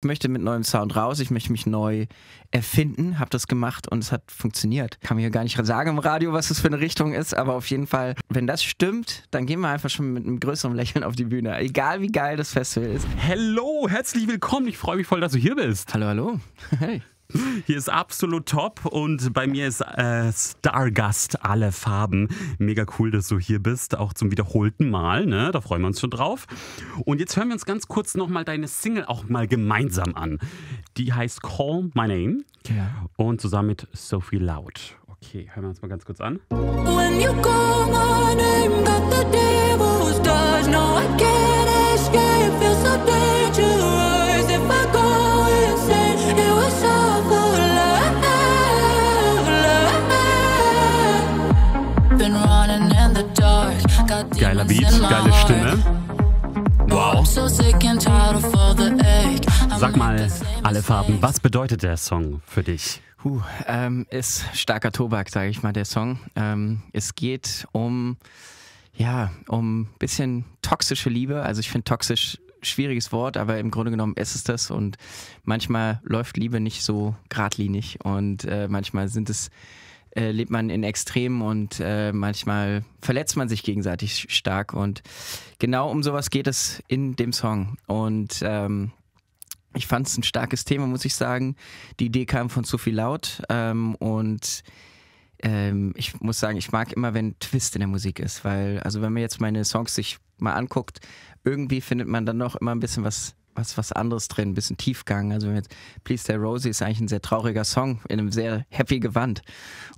ich möchte mit neuem Sound raus, ich möchte mich neu erfinden, habe das gemacht und es hat funktioniert. Kann mir hier gar nicht sagen im Radio, was das für eine Richtung ist, aber auf jeden Fall, wenn das stimmt, dann gehen wir einfach schon mit einem größeren Lächeln auf die Bühne, egal wie geil das Festival ist. Hallo, herzlich willkommen, ich freue mich voll, dass du hier bist. Hallo, hallo. Hey. Hier ist absolut top und bei mir ist äh, Stargast alle Farben. Mega cool, dass du hier bist, auch zum wiederholten Mal. Ne? Da freuen wir uns schon drauf. Und jetzt hören wir uns ganz kurz nochmal deine Single auch mal gemeinsam an. Die heißt Call My Name ja. und zusammen mit Sophie Loud. Okay, hören wir uns mal ganz kurz an. When you call my name, got the devil's does, no I Geiler Beat, geile Stimme. Wow. Sag mal, alle Farben, was bedeutet der Song für dich? Puh, ähm, ist starker Tobak, sage ich mal, der Song. Ähm, es geht um, ja, um ein bisschen toxische Liebe. Also ich finde toxisch schwieriges Wort, aber im Grunde genommen ist es das. Und manchmal läuft Liebe nicht so geradlinig und äh, manchmal sind es äh, lebt man in Extremen und äh, manchmal verletzt man sich gegenseitig stark. Und genau um sowas geht es in dem Song. Und ähm, ich fand es ein starkes Thema, muss ich sagen. Die Idee kam von Sophie Laut ähm, und ähm, ich muss sagen, ich mag immer, wenn Twist in der Musik ist, weil, also wenn man jetzt meine Songs sich mal anguckt, irgendwie findet man dann noch immer ein bisschen was was, was anderes drin, ein bisschen Tiefgang. Also jetzt Please Stay Rosie ist eigentlich ein sehr trauriger Song in einem sehr happy Gewand.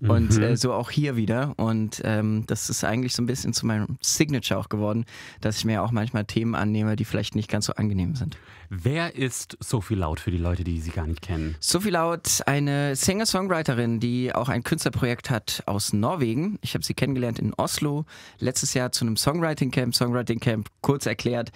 Und mhm. äh, so auch hier wieder. Und ähm, das ist eigentlich so ein bisschen zu meinem Signature auch geworden, dass ich mir auch manchmal Themen annehme, die vielleicht nicht ganz so angenehm sind. Wer ist Sophie Laut für die Leute, die sie gar nicht kennen? Sophie Laut, eine Singer-Songwriterin, die auch ein Künstlerprojekt hat aus Norwegen. Ich habe sie kennengelernt in Oslo letztes Jahr zu einem Songwriting Camp. Songwriting Camp, kurz erklärt,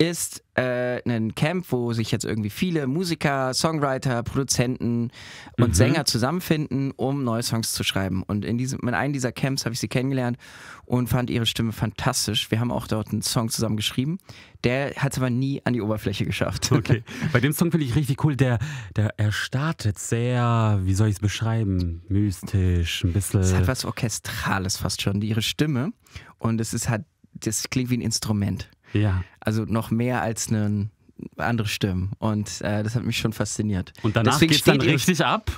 ist äh, ein Camp, wo sich jetzt irgendwie viele Musiker, Songwriter, Produzenten und mhm. Sänger zusammenfinden, um neue Songs zu schreiben. Und in, diesem, in einem dieser Camps habe ich sie kennengelernt und fand ihre Stimme fantastisch. Wir haben auch dort einen Song zusammen geschrieben. Der hat es aber nie an die Oberfläche geschafft. Okay. Bei dem Song finde ich richtig cool. Der, der erstartet sehr, wie soll ich es beschreiben? Mystisch, ein bisschen. Es hat was Orchestrales fast schon, ihre Stimme. Und es ist halt, das klingt wie ein Instrument. Ja. Also noch mehr als eine andere Stimmen. Und äh, das hat mich schon fasziniert. Und danach geht es dann richtig ab?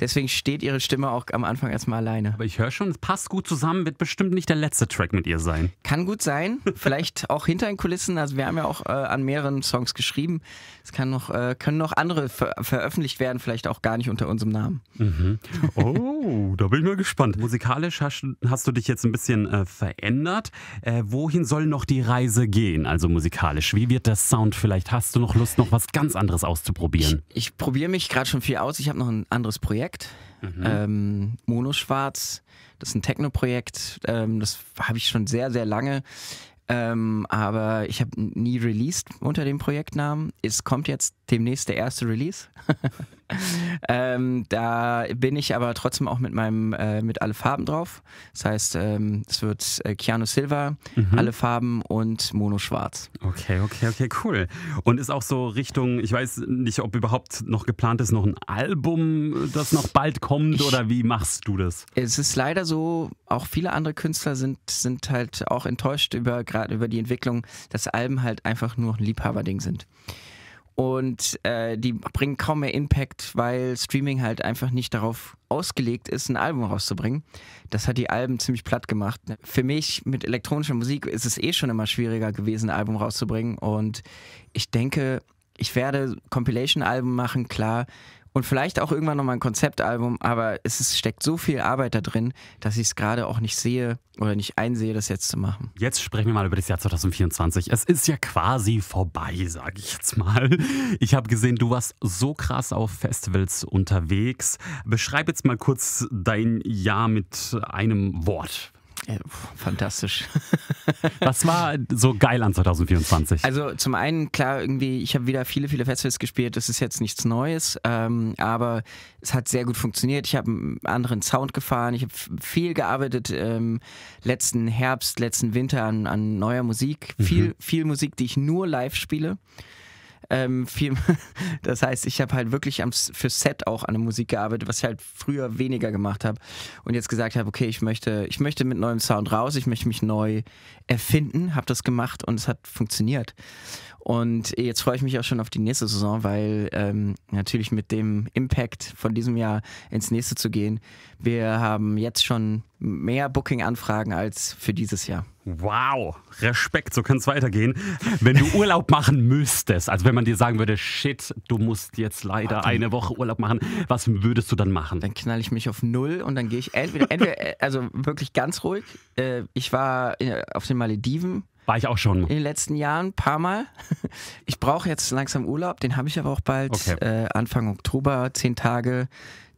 Deswegen steht ihre Stimme auch am Anfang erstmal alleine. Aber ich höre schon, es passt gut zusammen, wird bestimmt nicht der letzte Track mit ihr sein. Kann gut sein, vielleicht auch hinter den Kulissen. Also wir haben ja auch äh, an mehreren Songs geschrieben. Es kann noch, äh, können noch andere ver veröffentlicht werden, vielleicht auch gar nicht unter unserem Namen. Mhm. Oh, da bin ich mal gespannt. Musikalisch hast, hast du dich jetzt ein bisschen äh, verändert. Äh, wohin soll noch die Reise gehen, also musikalisch? Wie wird der Sound vielleicht? Hast du noch Lust, noch was ganz anderes auszuprobieren? Ich, ich probiere mich gerade schon viel aus. Ich habe noch ein anderes Projekt. Projekt, mhm. ähm, Mono Schwarz. Das ist ein Techno-Projekt, ähm, das habe ich schon sehr, sehr lange. Ähm, aber ich habe nie released unter dem Projektnamen. Es kommt jetzt demnächst der erste Release. ähm, da bin ich aber trotzdem auch mit meinem, äh, mit alle Farben drauf. Das heißt, ähm, es wird äh, Keanu Silver, mhm. alle Farben und Mono Schwarz. Okay, okay, okay, cool. Und ist auch so Richtung, ich weiß nicht, ob überhaupt noch geplant ist, noch ein Album, äh, das noch bald kommt ich, oder wie machst du das? Es ist leider so, auch viele andere Künstler sind, sind halt auch enttäuscht über gerade über die Entwicklung, dass Alben halt einfach nur ein Liebhaberding sind. Und äh, die bringen kaum mehr Impact, weil Streaming halt einfach nicht darauf ausgelegt ist, ein Album rauszubringen. Das hat die Alben ziemlich platt gemacht. Für mich mit elektronischer Musik ist es eh schon immer schwieriger gewesen, ein Album rauszubringen. Und ich denke, ich werde Compilation-Alben machen, klar und vielleicht auch irgendwann nochmal ein Konzeptalbum, aber es ist, steckt so viel Arbeit da drin, dass ich es gerade auch nicht sehe oder nicht einsehe, das jetzt zu machen. Jetzt sprechen wir mal über das Jahr 2024. Es ist ja quasi vorbei, sage ich jetzt mal. Ich habe gesehen, du warst so krass auf Festivals unterwegs. Beschreib jetzt mal kurz dein Jahr mit einem Wort. Äh, fantastisch. Was war so geil an 2024? Also zum einen, klar, irgendwie, ich habe wieder viele, viele Festivals gespielt. Das ist jetzt nichts Neues, ähm, aber es hat sehr gut funktioniert. Ich habe einen anderen Sound gefahren. Ich habe viel gearbeitet ähm, letzten Herbst, letzten Winter an, an neuer Musik. Mhm. Viel, viel Musik, die ich nur live spiele. Ähm, viel, das heißt, ich habe halt wirklich am, für Set auch an der Musik gearbeitet, was ich halt früher weniger gemacht habe. Und jetzt gesagt habe, okay, ich möchte, ich möchte mit neuem Sound raus, ich möchte mich neu erfinden, habe das gemacht und es hat funktioniert. Und jetzt freue ich mich auch schon auf die nächste Saison, weil ähm, natürlich mit dem Impact von diesem Jahr ins nächste zu gehen, wir haben jetzt schon mehr Booking-Anfragen als für dieses Jahr. Wow, Respekt, so kann es weitergehen. Wenn du Urlaub machen müsstest, also wenn man dir sagen würde, shit, du musst jetzt leider eine Woche Urlaub machen, was würdest du dann machen? Dann knall ich mich auf Null und dann gehe ich entweder, entweder, äh, also wirklich ganz ruhig. Äh, ich war äh, auf den Malediven war ich auch schon. In den letzten Jahren ein paar Mal. Ich brauche jetzt langsam Urlaub, den habe ich aber auch bald. Okay. Äh, Anfang Oktober, zehn Tage.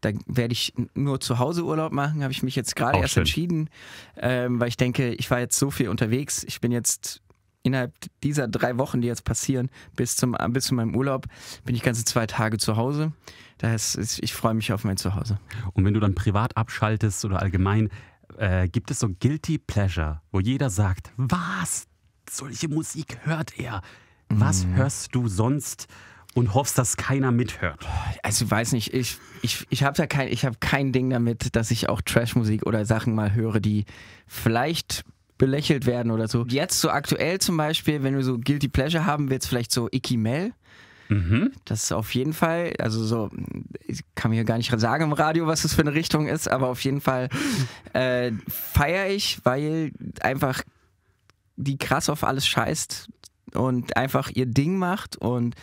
Da werde ich nur zu Hause Urlaub machen, habe ich mich jetzt gerade erst schön. entschieden, ähm, weil ich denke, ich war jetzt so viel unterwegs. Ich bin jetzt innerhalb dieser drei Wochen, die jetzt passieren, bis, zum, äh, bis zu meinem Urlaub, bin ich ganze zwei Tage zu Hause. Daher ist, ich freue mich auf mein Zuhause. Und wenn du dann privat abschaltest oder allgemein, äh, gibt es so Guilty Pleasure, wo jeder sagt, was? solche Musik hört er. Was mhm. hörst du sonst? und hoffst, dass keiner mithört. Also ich weiß nicht, ich, ich, ich habe ja kein, ich habe kein Ding damit, dass ich auch Trash-Musik oder Sachen mal höre, die vielleicht belächelt werden oder so. Jetzt so aktuell zum Beispiel, wenn wir so Guilty Pleasure haben, wird es vielleicht so Icky Mel. Mhm. Das ist auf jeden Fall, also so, ich kann mir gar nicht sagen im Radio, was das für eine Richtung ist, aber auf jeden Fall äh, feiere ich, weil einfach die krass auf alles scheißt und einfach ihr Ding macht. Und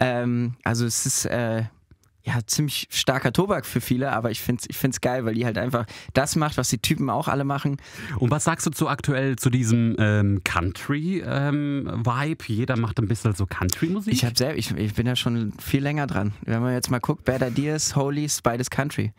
ähm, also es ist äh, ja ziemlich starker Tobak für viele, aber ich finde es ich find's geil, weil die halt einfach das macht, was die Typen auch alle machen. Und was sagst du zu aktuell zu diesem ähm, Country-Vibe? Ähm, Jeder macht ein bisschen so Country-Musik? Ich, ich, ich bin ja schon viel länger dran. Wenn man jetzt mal guckt, Bad Ideas, Holy, beides Country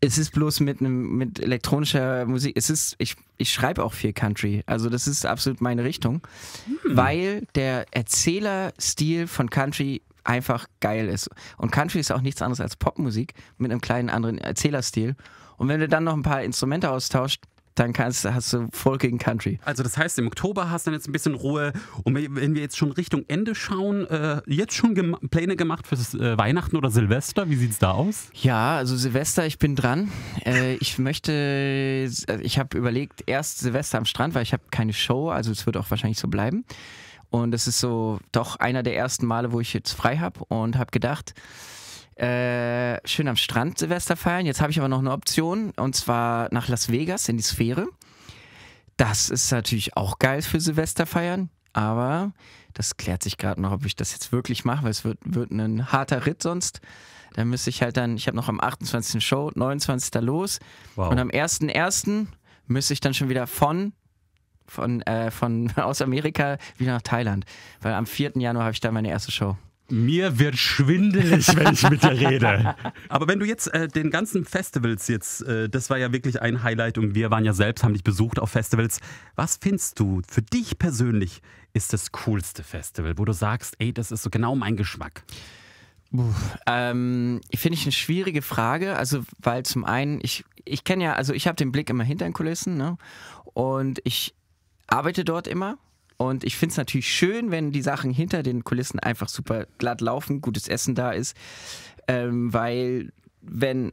es ist bloß mit einem mit elektronischer Musik. Es ist ich ich schreibe auch viel Country. Also das ist absolut meine Richtung, hm. weil der Erzählerstil von Country einfach geil ist. Und Country ist auch nichts anderes als Popmusik mit einem kleinen anderen Erzählerstil. Und wenn du dann noch ein paar Instrumente austauscht, dann kannst, hast du voll gegen Country. Also das heißt, im Oktober hast du dann jetzt ein bisschen Ruhe. Und wenn wir jetzt schon Richtung Ende schauen, äh, jetzt schon gem Pläne gemacht für äh, Weihnachten oder Silvester? Wie sieht es da aus? Ja, also Silvester, ich bin dran. Äh, ich möchte, äh, ich habe überlegt, erst Silvester am Strand, weil ich habe keine Show, also es wird auch wahrscheinlich so bleiben. Und es ist so doch einer der ersten Male, wo ich jetzt frei habe und habe gedacht, äh, schön am Strand Silvester feiern. Jetzt habe ich aber noch eine Option und zwar nach Las Vegas in die Sphäre. Das ist natürlich auch geil für Silvester feiern, aber das klärt sich gerade noch, ob ich das jetzt wirklich mache, weil es wird, wird ein harter Ritt sonst. Da müsste ich halt dann, ich habe noch am 28. Show, 29. los wow. und am 1.1. müsste ich dann schon wieder von von, äh, von aus Amerika wieder nach Thailand, weil am 4. Januar habe ich da meine erste Show. Mir wird schwindelig, wenn ich mit dir rede. Aber wenn du jetzt äh, den ganzen Festivals jetzt, äh, das war ja wirklich ein Highlight und wir waren ja selbst, haben dich besucht auf Festivals. Was findest du für dich persönlich ist das coolste Festival, wo du sagst, ey, das ist so genau mein Geschmack? Ähm, Finde ich eine schwierige Frage, also weil zum einen, ich, ich kenne ja, also ich habe den Blick immer hinter den Kulissen ne? und ich arbeite dort immer und ich finde es natürlich schön, wenn die Sachen hinter den Kulissen einfach super glatt laufen, gutes Essen da ist. Ähm, weil, wenn,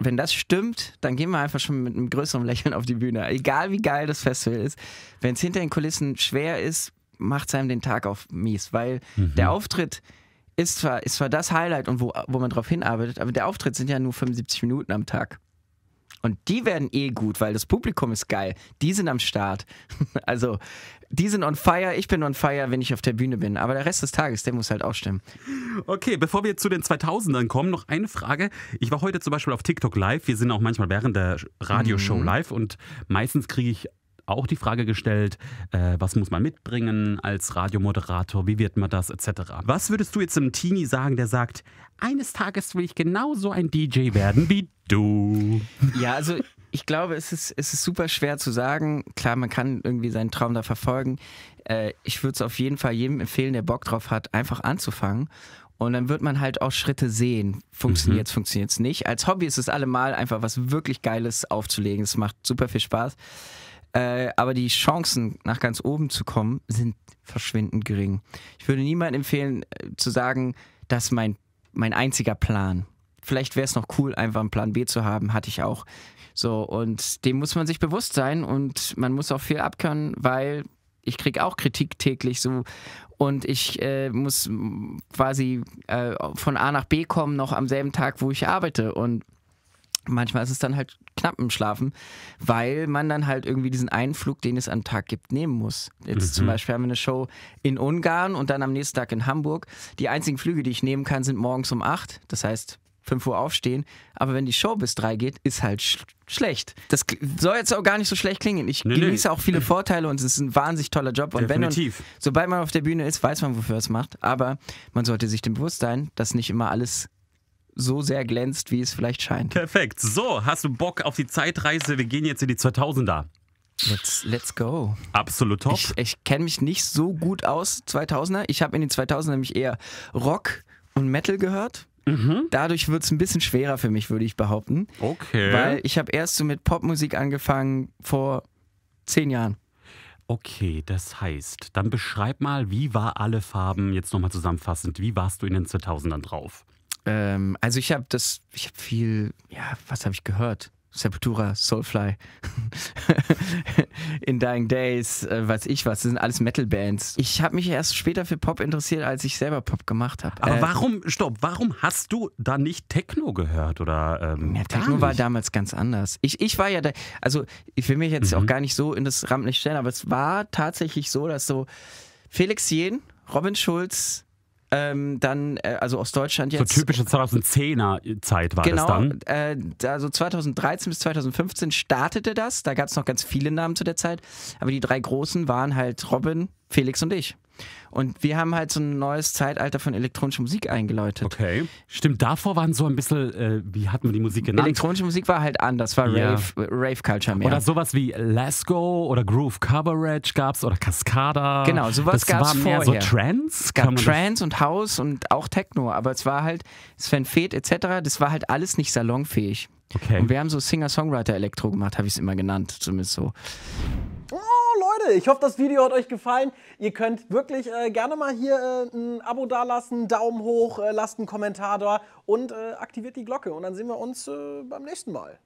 wenn das stimmt, dann gehen wir einfach schon mit einem größeren Lächeln auf die Bühne. Egal wie geil das Festival ist. Wenn es hinter den Kulissen schwer ist, macht es einem den Tag auf mies. Weil mhm. der Auftritt ist zwar, ist zwar das Highlight und wo, wo man drauf hinarbeitet, aber der Auftritt sind ja nur 75 Minuten am Tag. Und die werden eh gut, weil das Publikum ist geil. Die sind am Start. Also, die sind on fire, ich bin on fire, wenn ich auf der Bühne bin. Aber der Rest des Tages, der muss halt auch stimmen. Okay, bevor wir zu den 2000ern kommen, noch eine Frage. Ich war heute zum Beispiel auf TikTok live. Wir sind auch manchmal während der Radioshow mhm. live und meistens kriege ich auch die Frage gestellt, äh, was muss man mitbringen als Radiomoderator, wie wird man das etc. Was würdest du jetzt einem Teenie sagen, der sagt, eines Tages will ich genauso ein DJ werden wie du? Ja, also ich glaube, es ist, es ist super schwer zu sagen. Klar, man kann irgendwie seinen Traum da verfolgen. Äh, ich würde es auf jeden Fall jedem empfehlen, der Bock drauf hat, einfach anzufangen. Und dann wird man halt auch Schritte sehen. Funktioniert es, mhm. funktioniert es nicht. Als Hobby ist es allemal einfach was wirklich Geiles aufzulegen. Es macht super viel Spaß. Äh, aber die Chancen, nach ganz oben zu kommen, sind verschwindend gering. Ich würde niemandem empfehlen, äh, zu sagen, das ist mein, mein einziger Plan. Vielleicht wäre es noch cool, einfach einen Plan B zu haben, hatte ich auch. So, und dem muss man sich bewusst sein und man muss auch viel abkönnen, weil ich kriege auch Kritik täglich so und ich äh, muss quasi äh, von A nach B kommen, noch am selben Tag, wo ich arbeite. Und manchmal ist es dann halt knapp im Schlafen, weil man dann halt irgendwie diesen Einflug, den es am Tag gibt, nehmen muss. Jetzt mhm. zum Beispiel haben wir eine Show in Ungarn und dann am nächsten Tag in Hamburg. Die einzigen Flüge, die ich nehmen kann, sind morgens um 8. Das heißt, 5 Uhr aufstehen. Aber wenn die Show bis 3 geht, ist halt sch schlecht. Das soll jetzt auch gar nicht so schlecht klingen. Ich nee, genieße nee. auch viele Vorteile und es ist ein wahnsinnig toller Job. Und Definitiv. wenn man, sobald man auf der Bühne ist, weiß man, wofür es macht. Aber man sollte sich dem bewusst sein, dass nicht immer alles so sehr glänzt, wie es vielleicht scheint. Perfekt. So, hast du Bock auf die Zeitreise? Wir gehen jetzt in die 2000er. Let's, let's go. Absolut top. Ich, ich kenne mich nicht so gut aus 2000er. Ich habe in den 2000er nämlich eher Rock und Metal gehört. Mhm. Dadurch wird es ein bisschen schwerer für mich, würde ich behaupten. Okay. Weil ich habe erst so mit Popmusik angefangen vor zehn Jahren. Okay, das heißt, dann beschreib mal, wie war alle Farben, jetzt nochmal zusammenfassend, wie warst du in den 2000ern drauf? Ähm, also ich habe das, ich habe viel, ja, was habe ich gehört? Sepultura, Soulfly, In Dying Days, äh, weiß ich was, das sind alles Metal-Bands. Ich habe mich erst später für Pop interessiert, als ich selber Pop gemacht habe. Aber äh, warum, stopp, warum hast du da nicht Techno gehört? Oder, ähm, ja, Techno war damals ganz anders. Ich, ich war ja da, also ich will mich jetzt mhm. auch gar nicht so in das Rampenlicht stellen, aber es war tatsächlich so, dass so Felix Jen, Robin Schulz, ähm, dann, äh, also aus Deutschland jetzt. So typische 2010er-Zeit war genau, das dann. Äh, also 2013 bis 2015 startete das. Da gab es noch ganz viele Namen zu der Zeit. Aber die drei großen waren halt Robin, Felix und ich. Und wir haben halt so ein neues Zeitalter von elektronischer Musik eingeläutet. Okay. Stimmt, davor waren so ein bisschen, äh, wie hatten wir die Musik genannt? Elektronische Musik war halt anders, war ja. Rave, Rave Culture mehr. Oder sowas wie Let's oder Groove Coverage gab es oder Cascada. Genau, sowas gab es vorher. so Trends? Es gab Trends und House und auch Techno, aber es war halt Sven Feth etc., das war halt alles nicht salonfähig. Okay. Und wir haben so Singer-Songwriter-Elektro gemacht, habe ich es immer genannt, zumindest so. Oh, Leute, ich hoffe, das Video hat euch gefallen. Ihr könnt wirklich äh, gerne mal hier äh, ein Abo dalassen, Daumen hoch, äh, lasst einen Kommentar da und äh, aktiviert die Glocke. Und dann sehen wir uns äh, beim nächsten Mal.